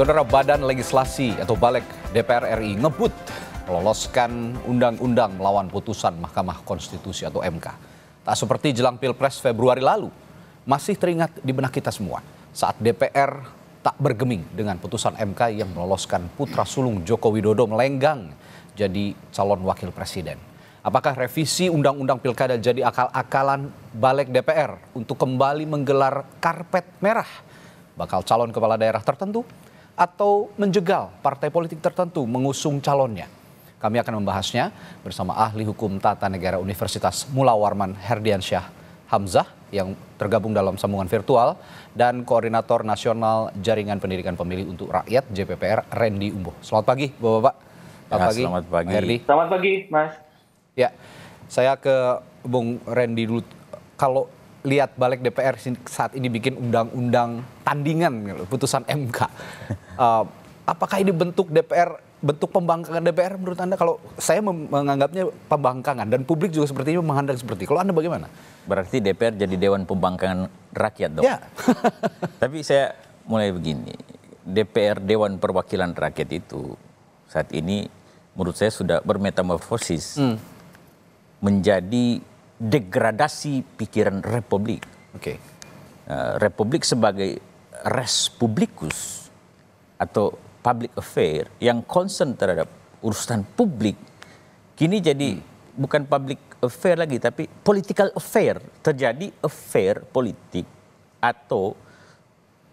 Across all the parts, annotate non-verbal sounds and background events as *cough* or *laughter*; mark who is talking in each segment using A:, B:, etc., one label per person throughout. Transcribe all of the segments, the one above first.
A: Saudara Badan Legislasi atau Balek DPR RI ngebut meloloskan undang-undang melawan putusan Mahkamah Konstitusi atau MK. Tak seperti jelang Pilpres Februari lalu, masih teringat di benak kita semua saat DPR tak bergeming dengan putusan MK yang meloloskan putra sulung Joko Widodo melenggang jadi calon wakil presiden. Apakah revisi Undang-Undang Pilkada jadi akal-akalan balik DPR untuk kembali menggelar karpet merah bakal calon kepala daerah tertentu? atau menjegal partai politik tertentu mengusung calonnya. Kami akan membahasnya bersama ahli hukum tata negara Universitas Mula Warman Herdiansyah Hamzah yang tergabung dalam sambungan virtual dan koordinator nasional Jaringan Pendidikan Pemilih untuk Rakyat JPPR Randy Umbo. Selamat pagi, Bapak-bapak. Selamat ya, pagi. Selamat pagi. Herdi.
B: Selamat pagi, Mas.
A: Ya. Saya ke Bung Randy dulu. Kalau lihat balik DPR saat ini bikin undang-undang tandingan gitu, putusan MK. Uh, *laughs* eh, apakah ini bentuk DPR bentuk pembangkangan DPR menurut Anda kalau
C: saya menganggapnya pembangkangan dan publik juga seperti ini memandang seperti kalau Anda bagaimana? Berarti DPR jadi dewan pembangkangan rakyat dong. Ya. *laughs* Tapi saya mulai begini. DPR Dewan Perwakilan Rakyat itu saat ini menurut saya sudah bermetamorfosis hmm. menjadi degradasi pikiran republik. Oke. Okay. Eh, republik sebagai res publicus atau public affair yang concern terhadap urusan publik kini jadi hmm. bukan public affair lagi tapi political affair terjadi affair politik atau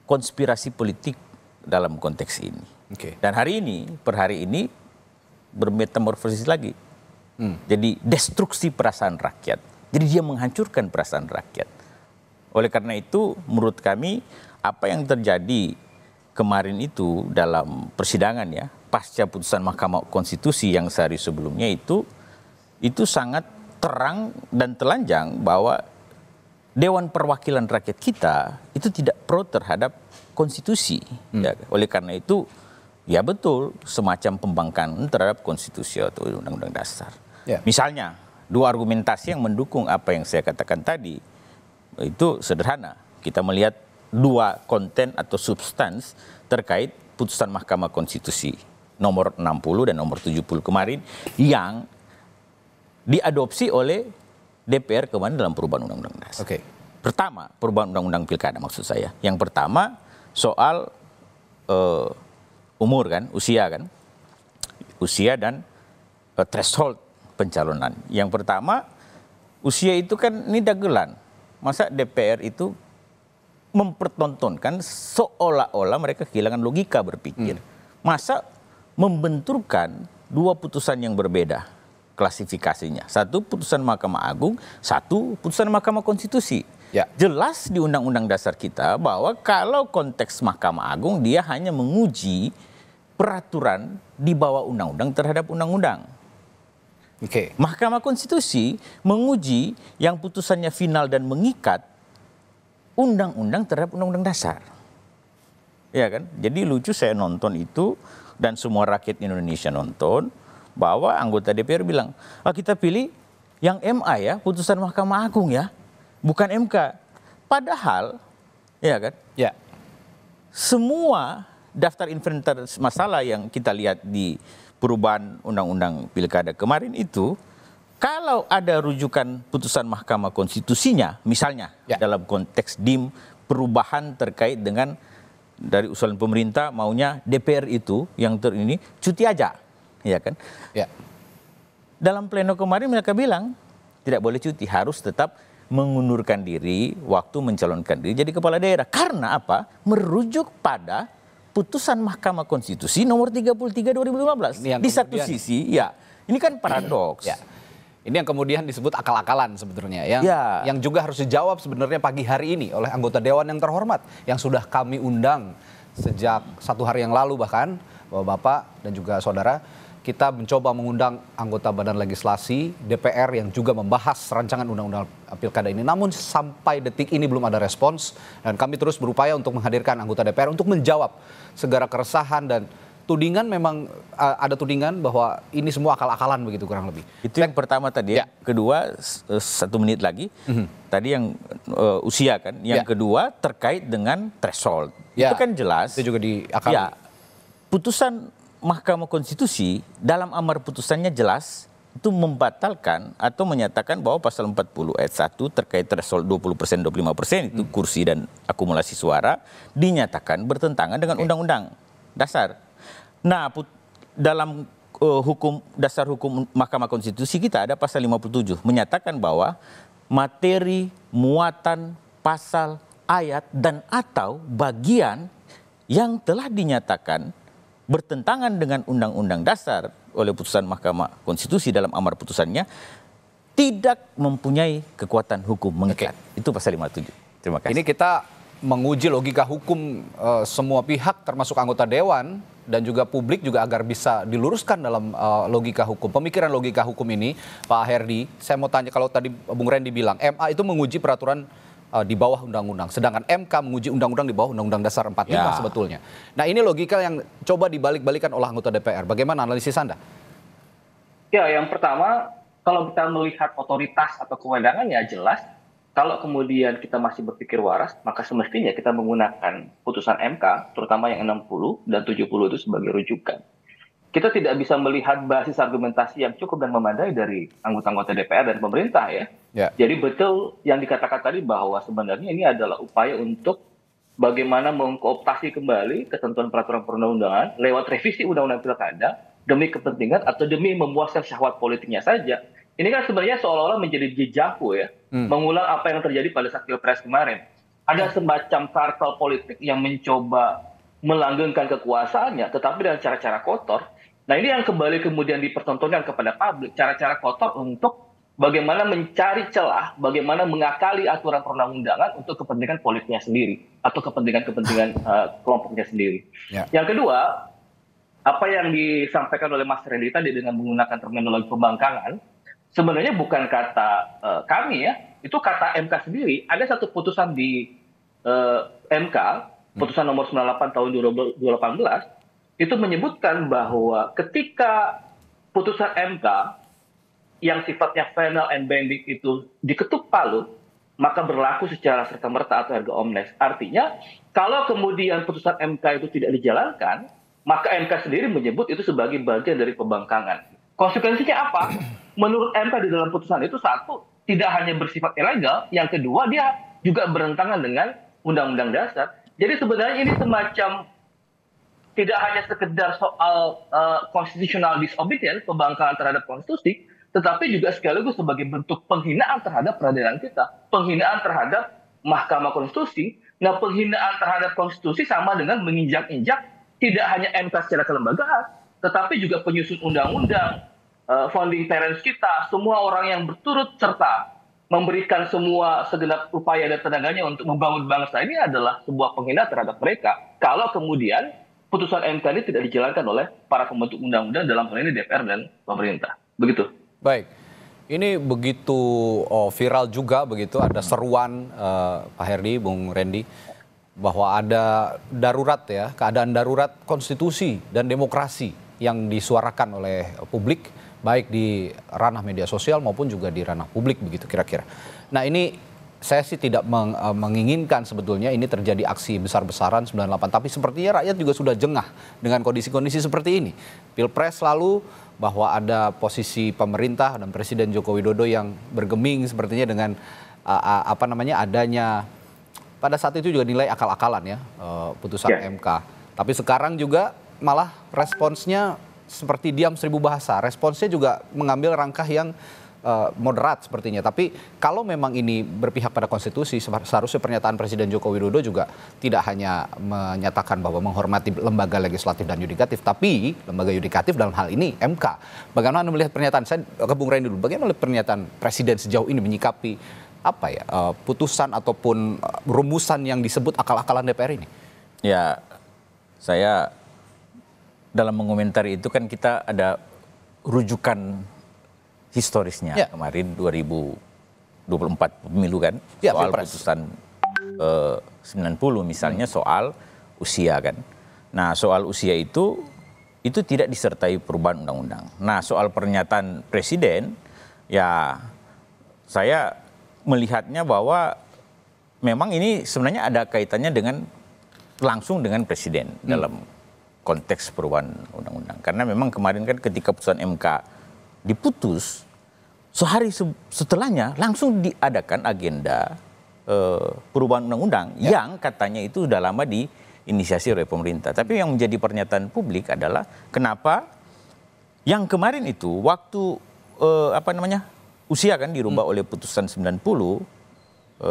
C: konspirasi politik dalam konteks ini. Okay. Dan hari ini per hari ini bermetamorfosis lagi. Hmm. Jadi destruksi perasaan rakyat jadi dia menghancurkan perasaan rakyat. Oleh karena itu menurut kami apa yang terjadi kemarin itu dalam persidangan ya pasca putusan Mahkamah Konstitusi yang sehari sebelumnya itu itu sangat terang dan telanjang bahwa Dewan Perwakilan Rakyat kita itu tidak pro terhadap konstitusi. Hmm. Ya, oleh karena itu, ya betul semacam pembangkangan terhadap konstitusi atau undang-undang dasar. Yeah. Misalnya, dua argumentasi yang mendukung apa yang saya katakan tadi itu sederhana. Kita melihat dua konten atau substans terkait putusan Mahkamah Konstitusi nomor 60 dan nomor 70 kemarin yang diadopsi oleh DPR kemarin dalam perubahan undang-undang dasar. Oke. Okay. Pertama, perubahan undang-undang pilkada maksud saya. Yang pertama soal uh, umur kan, usia kan. Usia dan uh, threshold pencalonan. Yang pertama, usia itu kan ini dagelan. Masa DPR itu mempertontonkan seolah-olah mereka kehilangan logika berpikir. Hmm. Masa membenturkan dua putusan yang berbeda klasifikasinya. Satu putusan Mahkamah Agung, satu putusan Mahkamah Konstitusi. Ya. Jelas di Undang-Undang Dasar kita bahwa kalau konteks Mahkamah Agung dia hanya menguji peraturan di bawah undang-undang terhadap undang-undang. Okay. Mahkamah Konstitusi menguji yang putusannya final dan mengikat undang-undang terhadap undang-undang dasar. Ya kan? Jadi lucu saya nonton itu dan semua rakyat Indonesia nonton bahwa anggota DPR bilang, "Ah kita pilih yang MA ya, putusan Mahkamah Agung ya, bukan MK." Padahal ya kan? Ya. Semua daftar inventaris masalah yang kita lihat di perubahan undang-undang pilkada kemarin itu kalau ada rujukan putusan Mahkamah Konstitusinya, misalnya ya. dalam konteks dim perubahan terkait dengan dari usulan pemerintah maunya DPR itu yang ter ini cuti aja, ya kan? Ya. Dalam pleno kemarin mereka bilang tidak boleh cuti, harus tetap mengundurkan diri waktu mencalonkan diri jadi kepala daerah. Karena apa? Merujuk pada putusan Mahkamah Konstitusi nomor 33 2015. Ini yang di kemudian, satu sisi, ya.
A: Ini kan paradoks. Ya. Ini yang kemudian disebut akal-akalan sebetulnya yang ya. yang juga harus dijawab sebenarnya pagi hari ini oleh anggota dewan yang terhormat yang sudah kami undang sejak satu hari yang lalu bahkan bapak-bapak dan juga saudara kita mencoba mengundang anggota Badan Legislasi DPR yang juga membahas rancangan undang-undang pilkada ini. Namun sampai detik ini belum ada respons dan kami terus berupaya untuk menghadirkan anggota DPR untuk menjawab segala keresahan dan tudingan memang uh, ada tudingan bahwa ini semua akal-akalan
C: begitu kurang lebih. Itu yang pertama tadi ya. ya. Kedua eh, satu menit lagi. Mm-hmm. Tadi yang uh, usia kan. Yang ya. kedua terkait dengan threshold. Ya. Itu kan jelas. Itu juga di akal. Ya. Putusan Mahkamah Konstitusi dalam amar putusannya jelas itu membatalkan atau menyatakan bahwa pasal 40 ayat 1 terkait threshold 20% 25% itu hmm. kursi dan akumulasi suara dinyatakan bertentangan dengan undang-undang dasar. Nah, put dalam uh, hukum dasar hukum Mahkamah Konstitusi kita ada pasal 57 menyatakan bahwa materi, muatan, pasal, ayat dan atau bagian yang telah dinyatakan bertentangan dengan undang-undang dasar oleh putusan Mahkamah Konstitusi dalam amar putusannya tidak mempunyai kekuatan hukum mengikat. Okay. Itu pasal 57. Terima kasih. Ini kita menguji logika hukum e, semua pihak
A: termasuk anggota dewan dan juga publik juga agar bisa diluruskan dalam e, logika hukum. Pemikiran logika hukum ini, Pak Herdi, saya mau tanya kalau tadi Bung Rendi bilang MA itu menguji peraturan uh, di bawah undang-undang. Sedangkan MK menguji undang-undang di bawah undang-undang dasar 45 ya. sebetulnya. Nah, ini logika yang coba dibalik-balikan oleh anggota DPR. Bagaimana analisis Anda?
B: Ya, yang pertama, kalau kita melihat otoritas atau kewenangan ya jelas, kalau kemudian kita masih berpikir waras, maka semestinya kita menggunakan putusan MK, terutama yang 60 dan 70 itu sebagai rujukan. Kita tidak bisa melihat basis argumentasi yang cukup dan memadai dari anggota-anggota DPR dan pemerintah ya Yeah. Jadi betul yang dikatakan tadi bahwa sebenarnya ini adalah upaya untuk bagaimana mengkooptasi kembali ketentuan peraturan perundang-undangan lewat revisi undang-undang pilkada demi kepentingan atau demi memuaskan syahwat politiknya saja. Ini kan sebenarnya seolah-olah menjadi jejaku ya, hmm. mengulang apa yang terjadi pada saat pilpres kemarin. Ada semacam kartel politik yang mencoba melanggengkan kekuasaannya, tetapi dengan cara-cara kotor. Nah ini yang kembali kemudian dipertontonkan kepada publik, cara-cara kotor untuk bagaimana mencari celah, bagaimana mengakali aturan perundang-undangan untuk kepentingan politiknya sendiri atau kepentingan-kepentingan uh, *laughs* kelompoknya sendiri. Ya. Yang kedua, apa yang disampaikan oleh Mas Randy tadi dengan menggunakan terminologi pembangkangan, sebenarnya bukan kata uh, kami ya, itu kata MK sendiri. Ada satu putusan di uh, eh, MK, hmm. putusan nomor 98 tahun 2018, itu menyebutkan bahwa ketika putusan MK yang sifatnya final and binding itu diketuk palu, maka berlaku secara serta-merta atau harga omnes. Artinya, kalau kemudian putusan MK itu tidak dijalankan, maka MK sendiri menyebut itu sebagai bagian dari pembangkangan. Konsekuensinya apa? Menurut MK di dalam putusan itu satu, tidak hanya bersifat ilegal, yang kedua dia juga berentangan dengan Undang-Undang Dasar. Jadi sebenarnya ini semacam tidak hanya sekedar soal uh, disobedience, pembangkangan terhadap konstitusi, tetapi juga sekaligus sebagai bentuk penghinaan terhadap peradilan kita, penghinaan terhadap Mahkamah Konstitusi. Nah, penghinaan terhadap konstitusi sama dengan menginjak-injak tidak hanya MK secara kelembagaan, tetapi juga penyusun undang-undang, eh, founding parents kita, semua orang yang berturut serta memberikan semua segenap upaya dan tenaganya untuk membangun bangsa ini adalah sebuah penghinaan terhadap mereka. Kalau kemudian putusan MK ini tidak dijalankan oleh para pembentuk undang-undang dalam hal ini DPR dan pemerintah.
A: Begitu. Baik. Ini begitu oh, viral juga begitu ada seruan eh, Pak Herdi, Bung Rendi bahwa ada darurat ya, keadaan darurat konstitusi dan demokrasi yang disuarakan oleh publik baik di ranah media sosial maupun juga di ranah publik begitu kira-kira. Nah, ini saya sih tidak meng, eh, menginginkan sebetulnya ini terjadi aksi besar-besaran 98 tapi sepertinya rakyat juga sudah jengah dengan kondisi-kondisi seperti ini. Pilpres lalu bahwa ada posisi pemerintah dan Presiden Joko Widodo yang bergeming sepertinya dengan uh, apa namanya adanya pada saat itu juga nilai akal-akalan ya uh, putusan yeah. MK. Tapi sekarang juga malah responsnya seperti diam seribu bahasa. Responsnya juga mengambil rangkah yang uh, moderat sepertinya. Tapi kalau memang ini berpihak pada konstitusi, seharusnya pernyataan Presiden Joko Widodo juga tidak hanya menyatakan bahwa menghormati lembaga legislatif dan yudikatif, tapi lembaga yudikatif dalam hal ini MK. Bagaimana Anda melihat pernyataan saya ke Bung dulu? Bagaimana pernyataan Presiden sejauh ini menyikapi apa ya eh,
C: putusan ataupun eh, rumusan yang disebut akal-akalan DPR ini? Ya, saya dalam mengomentari itu kan kita ada rujukan historisnya ya. kemarin 2024 pemilu kan ya, soal Pilpres. putusan eh, 90 misalnya hmm. soal usia kan. Nah, soal usia itu itu tidak disertai perubahan undang-undang. Nah, soal pernyataan presiden ya saya melihatnya bahwa memang ini sebenarnya ada kaitannya dengan langsung dengan presiden hmm. dalam konteks perubahan undang-undang. Karena memang kemarin kan ketika putusan MK diputus sehari setelahnya langsung diadakan agenda uh, perubahan undang-undang ya. yang katanya itu sudah lama diinisiasi oleh pemerintah. Tapi yang menjadi pernyataan publik adalah kenapa yang kemarin itu waktu uh, apa namanya usia kan dirubah hmm. oleh putusan 90 uh,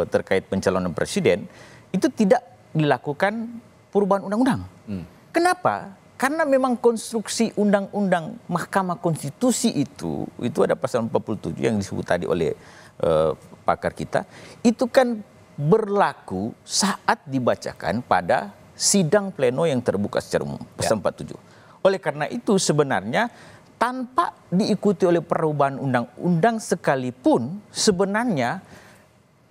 C: eh, terkait pencalonan presiden itu tidak dilakukan perubahan undang-undang. Hmm. Kenapa? karena memang konstruksi undang-undang Mahkamah Konstitusi itu itu ada pasal 47 yang disebut tadi oleh uh, pakar kita itu kan berlaku saat dibacakan pada sidang pleno yang terbuka secara umum ya. pasal ya. 47. Oleh karena itu sebenarnya tanpa diikuti oleh perubahan undang-undang sekalipun sebenarnya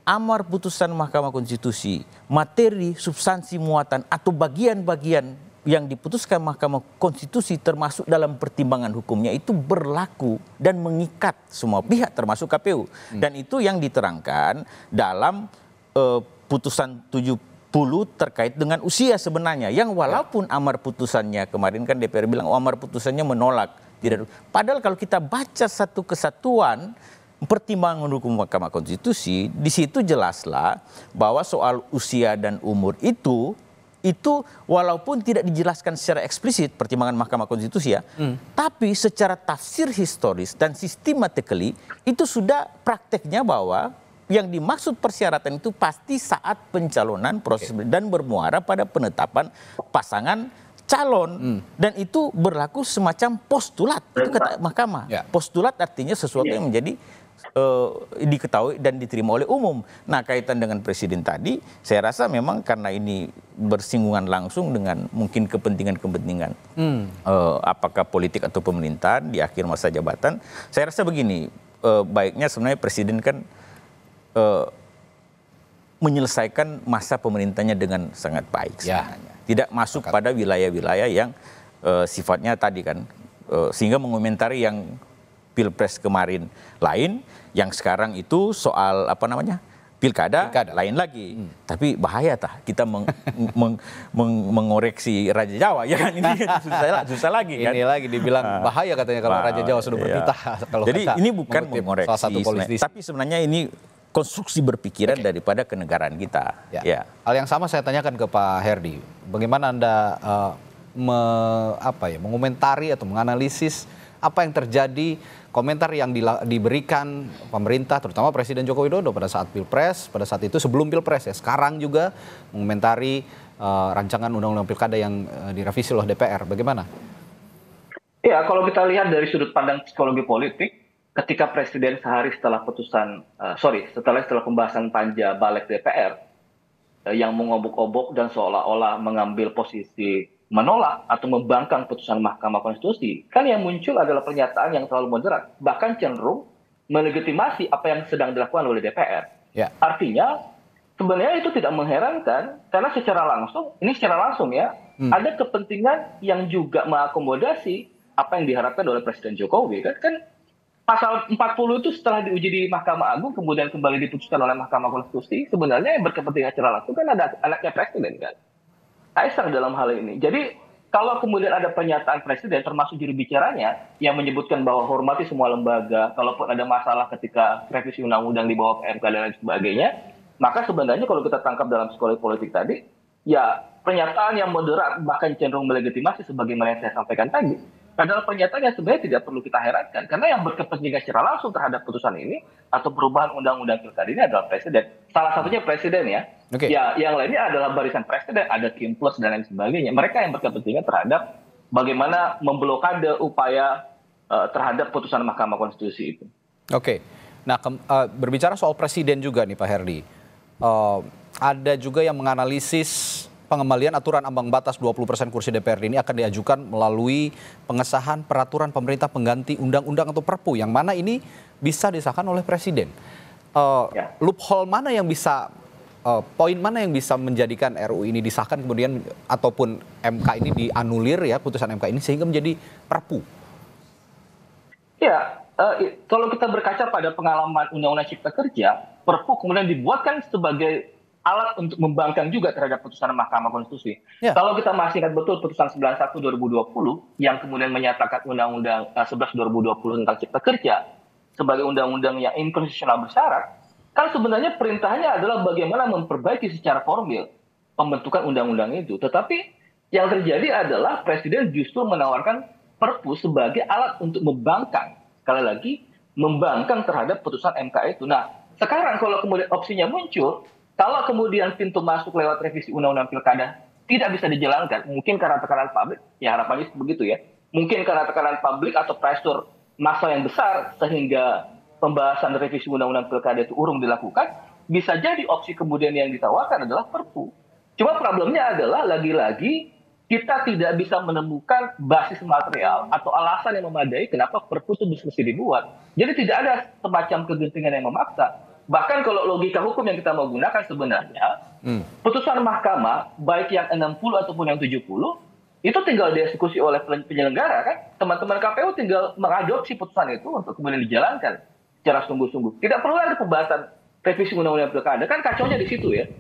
C: amar putusan Mahkamah Konstitusi materi substansi muatan atau bagian-bagian yang diputuskan Mahkamah Konstitusi termasuk dalam pertimbangan hukumnya itu berlaku dan mengikat semua pihak termasuk KPU hmm. dan itu yang diterangkan dalam uh, putusan 70 terkait dengan usia sebenarnya yang ya. walaupun amar putusannya kemarin kan DPR bilang oh, amar putusannya menolak tidak padahal kalau kita baca satu kesatuan pertimbangan hukum Mahkamah Konstitusi di situ jelaslah bahwa soal usia dan umur itu itu walaupun tidak dijelaskan secara eksplisit pertimbangan Mahkamah Konstitusi ya, hmm. tapi secara tafsir historis dan sistematically itu sudah prakteknya bahwa yang dimaksud persyaratan itu pasti saat pencalonan proses okay. dan bermuara pada penetapan pasangan calon hmm. dan itu berlaku semacam postulat itu kata mahkamah yeah. postulat artinya sesuatu yeah. yang menjadi Eh, diketahui dan diterima oleh umum. Nah kaitan dengan presiden tadi, saya rasa memang karena ini bersinggungan langsung dengan mungkin kepentingan-kepentingan hmm. uh, apakah politik atau pemerintahan di akhir masa jabatan. Saya rasa begini, uh, baiknya sebenarnya presiden kan uh, menyelesaikan masa pemerintahnya dengan sangat baik Ya. Tidak masuk Akan. pada wilayah-wilayah yang uh, sifatnya tadi kan uh, sehingga mengomentari yang pilpres kemarin lain, yang sekarang itu soal apa namanya? pilkada, pilkada. lain lagi. Hmm. Tapi bahaya tah kita meng, *laughs* meng, meng, mengoreksi Raja Jawa ya kan ini *laughs* susah, susah lagi kan. Ini lagi dibilang ah. bahaya katanya kalau Raja Jawa sudah berpitah Iya. *laughs* kalau Jadi ini bukan mengoreksi salah satu politis. tapi sebenarnya ini konstruksi berpikiran okay. daripada kenegaraan kita. Ya. ya.
A: Hal yang sama saya tanyakan ke Pak Herdi, bagaimana Anda uh, me, apa ya mengomentari atau menganalisis apa yang terjadi komentar yang diberikan pemerintah terutama Presiden Joko Widodo pada saat Pilpres, pada saat itu sebelum Pilpres ya, sekarang juga mengomentari uh, rancangan undang-undang Pilkada yang uh, direvisi oleh DPR. Bagaimana?
B: Ya, kalau kita lihat dari sudut pandang psikologi politik, ketika presiden sehari setelah putusan uh, sorry setelah setelah pembahasan panja balik DPR uh, yang mengobok-obok dan seolah-olah mengambil posisi menolak atau membangkang putusan Mahkamah Konstitusi, kan yang muncul adalah pernyataan yang terlalu moderat, bahkan cenderung melegitimasi apa yang sedang dilakukan oleh DPR. Ya. Artinya sebenarnya itu tidak mengherankan karena secara langsung ini secara langsung ya hmm. ada kepentingan yang juga mengakomodasi apa yang diharapkan oleh Presiden Jokowi kan kan pasal 40 itu setelah diuji di Mahkamah Agung kemudian kembali diputuskan oleh Mahkamah Konstitusi sebenarnya yang berkepentingan secara langsung kan ada anaknya presiden kan Kaisar dalam hal ini. Jadi kalau kemudian ada pernyataan presiden termasuk juru bicaranya yang menyebutkan bahwa hormati semua lembaga, kalaupun ada masalah ketika revisi undang-undang di bawah MK dan lain sebagainya, maka sebenarnya kalau kita tangkap dalam sekolah politik tadi, ya pernyataan yang moderat bahkan cenderung melegitimasi sebagaimana yang saya sampaikan tadi, Padahal pernyataannya sebenarnya tidak perlu kita herankan karena yang berkepentingan secara langsung terhadap putusan ini atau perubahan undang-undang pilkada ini adalah presiden salah satunya presiden ya okay. ya yang lainnya adalah barisan presiden ada Kim Plus dan lain sebagainya mereka yang berkepentingan terhadap bagaimana memblokade upaya uh, terhadap putusan Mahkamah
A: Konstitusi itu oke okay. nah uh, berbicara soal presiden juga nih Pak Herdi uh, ada juga yang menganalisis pengembalian aturan ambang batas 20% kursi DPRD ini akan diajukan melalui pengesahan peraturan pemerintah pengganti undang-undang atau perpu yang mana ini bisa disahkan oleh presiden. Uh, ya. Loophole mana yang bisa uh, poin mana yang bisa menjadikan RUU ini disahkan kemudian ataupun MK ini dianulir ya putusan MK ini sehingga menjadi perpu?
B: Ya, uh, kalau kita berkaca pada pengalaman Undang-Undang Cipta Kerja, Perpu kemudian dibuatkan sebagai alat untuk membangkang juga terhadap putusan Mahkamah Konstitusi. Ya. Kalau kita masih ingat betul putusan 91 2020 yang kemudian menyatakan Undang-Undang 11 eh, 2020 tentang Cipta Kerja sebagai undang-undang yang inkonstitusional bersyarat, kan sebenarnya perintahnya adalah bagaimana memperbaiki secara formil pembentukan undang-undang itu. Tetapi yang terjadi adalah presiden justru menawarkan perpu sebagai alat untuk membangkang. Sekali lagi, membangkang terhadap putusan MK itu. Nah, sekarang kalau kemudian opsinya muncul, kalau kemudian pintu masuk lewat revisi undang-undang pilkada tidak bisa dijalankan, mungkin karena tekanan publik, ya harapannya begitu ya, mungkin karena tekanan publik atau pressure masa yang besar sehingga pembahasan revisi undang-undang pilkada itu urung dilakukan, bisa jadi opsi kemudian yang ditawarkan adalah perpu. Cuma problemnya adalah lagi-lagi kita tidak bisa menemukan basis material atau alasan yang memadai kenapa perpu itu mesti dibuat. Jadi tidak ada semacam kegentingan yang memaksa bahkan kalau logika hukum yang kita mau gunakan sebenarnya hmm. putusan mahkamah baik yang 60 ataupun yang 70 itu tinggal dieksekusi oleh penyelenggara kan teman-teman KPU tinggal mengadopsi putusan itu untuk kemudian dijalankan secara sungguh-sungguh tidak perlu ada pembahasan revisi undang-undang pilkada kan kacaunya di situ ya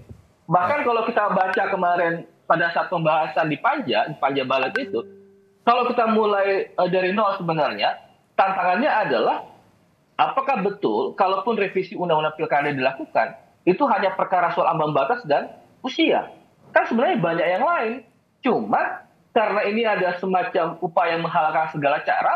B: bahkan kalau kita baca kemarin pada saat pembahasan di panja di panja balat itu kalau kita mulai eh, dari nol sebenarnya tantangannya adalah apakah betul kalaupun revisi undang-undang pilkada dilakukan itu hanya perkara soal ambang batas dan usia kan sebenarnya banyak yang lain cuma karena ini ada semacam upaya menghalalkan segala cara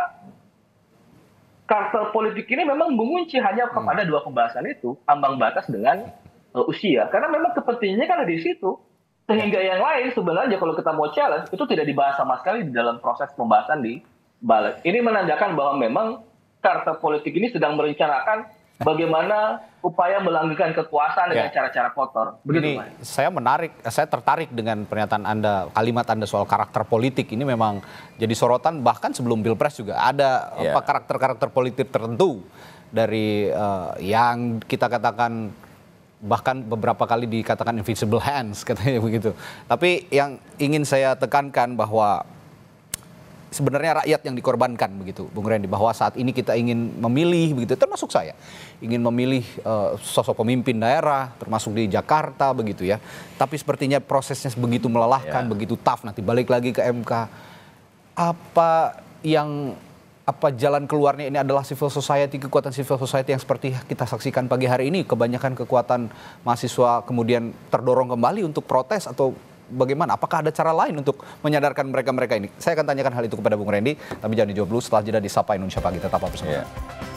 B: kartel politik ini memang mengunci hanya hmm. kepada dua pembahasan itu ambang batas dengan eh, usia karena memang kepentingannya kan di situ sehingga ya. yang lain sebenarnya kalau kita mau challenge itu tidak dibahas sama sekali di dalam proses pembahasan di balik ini menandakan bahwa memang Karakter politik ini sedang merencanakan bagaimana upaya melanggengkan kekuasaan dengan ya. cara-cara ya.
C: kotor. Begitu, ini
A: saya menarik, saya tertarik dengan pernyataan Anda, kalimat Anda soal karakter politik ini memang jadi sorotan bahkan sebelum Pilpres juga ada ya. karakter-karakter politik tertentu dari uh, yang kita katakan bahkan beberapa kali dikatakan invisible hands *laughs* katanya begitu. Tapi yang ingin saya tekankan bahwa sebenarnya rakyat yang dikorbankan begitu, Bung Randy, bahwa saat ini kita ingin memilih begitu, termasuk saya ingin memilih uh, sosok pemimpin daerah, termasuk di Jakarta begitu ya. Tapi sepertinya prosesnya begitu melelahkan, yeah. begitu tough. Nanti balik lagi ke MK, apa yang apa jalan keluarnya ini adalah civil society kekuatan civil society yang seperti kita saksikan pagi hari ini kebanyakan kekuatan mahasiswa kemudian terdorong kembali untuk protes atau bagaimana? Apakah ada cara lain untuk menyadarkan mereka-mereka ini? Saya akan tanyakan hal itu kepada Bung Randy, tapi jangan dijawab dulu setelah jeda di Sapa Indonesia Pagi. Tetap bersama yeah.